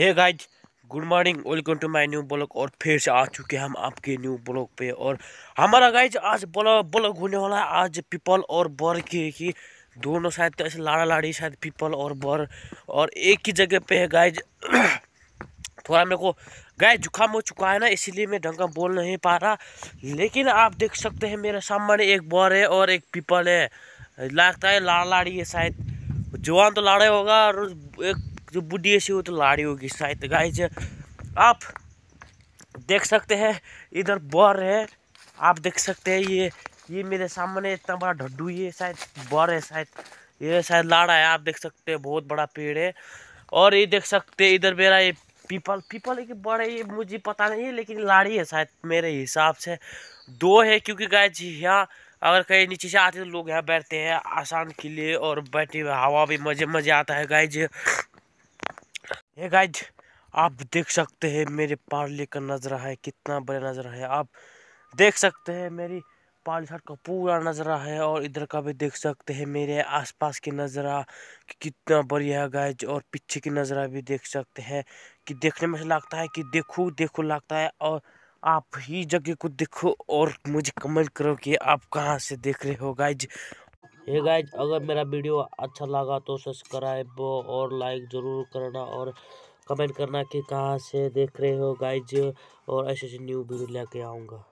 hey guys good morning welcome to my new blog और फिर से आ चुके हैं हम आपके न्यू ब्लॉग पे और हमारा गाइज आज ब्लॉग होने वाला है आज पीपल और बर की, की दोनों शायद तो ऐसे लाड़ा लाड़ी शायद पीपल और बर और एक ही जगह पे है गाइज थोड़ा मेरे को गाय जुकाम हो चुका है ना इसीलिए मैं ढंग का बोल नहीं पा रहा लेकिन आप देख सकते हैं मेरे सामने एक बर है और एक पीपल है लगता है लाड़ा लाड़ी है शायद जवान तो लाड़े होगा और एक जो बुढ़ी ऐसी हो तो लाड़ी होगी शायद गाइज आप देख सकते हैं इधर बर है आप देख सकते हैं ये ये मेरे सामने इतना बड़ा ढड्डू ये शायद बर है शायद ये शायद लाड़ा है आप देख सकते हैं बहुत बड़ा पेड़ है और ये देख सकते हैं इधर मेरा ये पीपल पीपल बड़ बड़े ये मुझे पता नहीं है लेकिन लाड़ी है शायद मेरे हिसाब से दो है क्योंकि गाय जी यहाँ अगर कहीं नीचे से आते तो लोग यहाँ बैठते हैं आसान के लिए और बैठे हुए हवा भी मज़े मज़े आता है गाय जी ये गाइज आप देख सकते हैं मेरे पार्ले का नजरा है कितना बड़ा नजरा है आप देख सकते हैं मेरी पार्ले शर्ट का पूरा नजरा है और इधर का भी देख सकते हैं मेरे आसपास की नजरा कि कितना बढ़िया है गाइज और पीछे की नजरा भी देख सकते हैं कि देखने में लगता है कि देखो देखो लगता है और आप ही जगह को देखो और मुझे कमेंट करो कि आप कहाँ से देख रहे हो गाइज ये गाइज अगर मेरा वीडियो अच्छा लगा तो सब्सक्राइब और लाइक ज़रूर करना और कमेंट करना कि कहाँ से देख रहे हो गाइज और ऐसे ऐसे न्यू वीडियो लेके आऊँगा